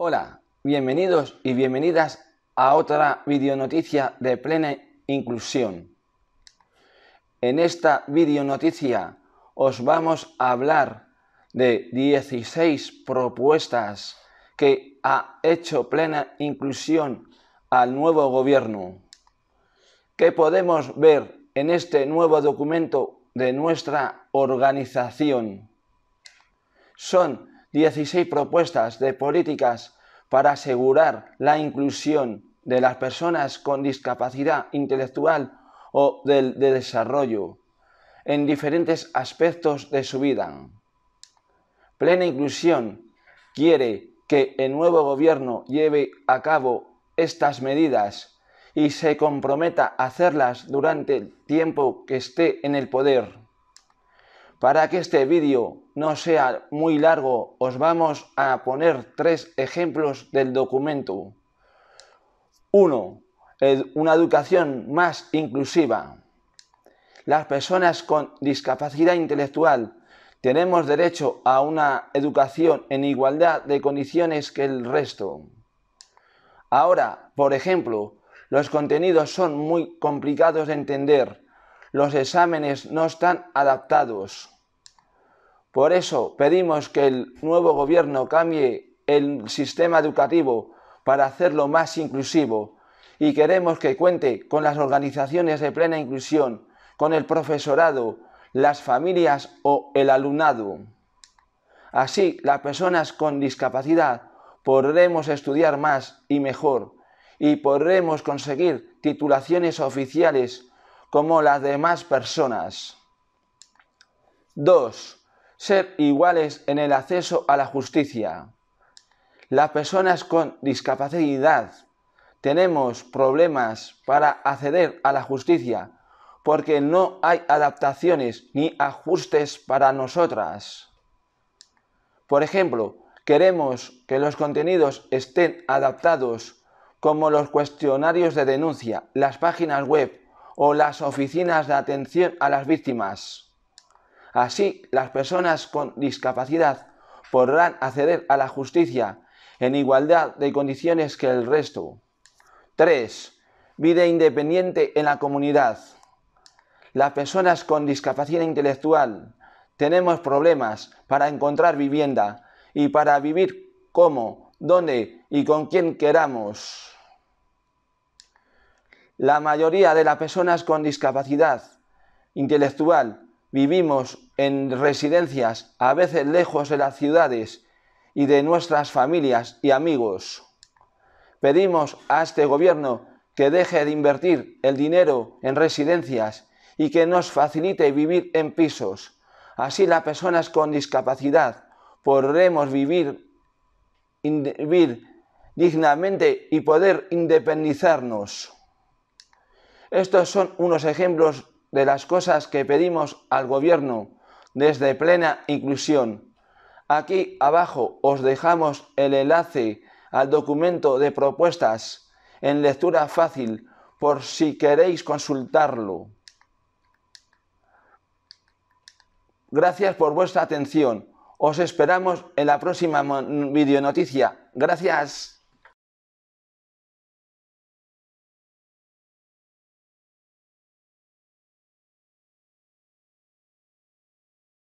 Hola, bienvenidos y bienvenidas a otra videonoticia de plena inclusión. En esta videonoticia os vamos a hablar de 16 propuestas que ha hecho plena inclusión al nuevo gobierno. ¿Qué podemos ver en este nuevo documento de nuestra organización? Son 16 propuestas de políticas para asegurar la inclusión de las personas con discapacidad intelectual o de, desarrollo en diferentes aspectos de su vida. Plena Inclusión quiere que el nuevo gobierno lleve a cabo estas medidas y se comprometa a hacerlas durante el tiempo que esté en el poder. Para que este vídeo no sea muy largo, os vamos a poner tres ejemplos del documento. 1. Una educación más inclusiva. Las personas con discapacidad intelectual tenemos derecho a una educación en igualdad de condiciones que el resto. Ahora, por ejemplo, los contenidos son muy complicados de entender los exámenes no están adaptados. Por eso pedimos que el nuevo gobierno cambie el sistema educativo para hacerlo más inclusivo y queremos que cuente con las organizaciones de plena inclusión, con el profesorado, las familias o el alumnado. Así, las personas con discapacidad podremos estudiar más y mejor y podremos conseguir titulaciones oficiales como las demás personas. 2. Ser iguales en el acceso a la justicia. Las personas con discapacidad tenemos problemas para acceder a la justicia porque no hay adaptaciones ni ajustes para nosotras. Por ejemplo, queremos que los contenidos estén adaptados como los cuestionarios de denuncia, las páginas web, o las oficinas de atención a las víctimas. Así, las personas con discapacidad podrán acceder a la justicia en igualdad de condiciones que el resto. 3. Vida independiente en la comunidad. Las personas con discapacidad intelectual tenemos problemas para encontrar vivienda y para vivir cómo, dónde y con quién queramos. La mayoría de las personas con discapacidad intelectual vivimos en residencias, a veces lejos de las ciudades y de nuestras familias y amigos. Pedimos a este gobierno que deje de invertir el dinero en residencias y que nos facilite vivir en pisos. Así las personas con discapacidad podremos vivir, dignamente y poder independizarnos. Estos son unos ejemplos de las cosas que pedimos al gobierno desde plena inclusión. Aquí abajo os dejamos el enlace al documento de propuestas en lectura fácil por si queréis consultarlo. Gracias por vuestra atención. Os esperamos en la próxima videonoticia. Gracias.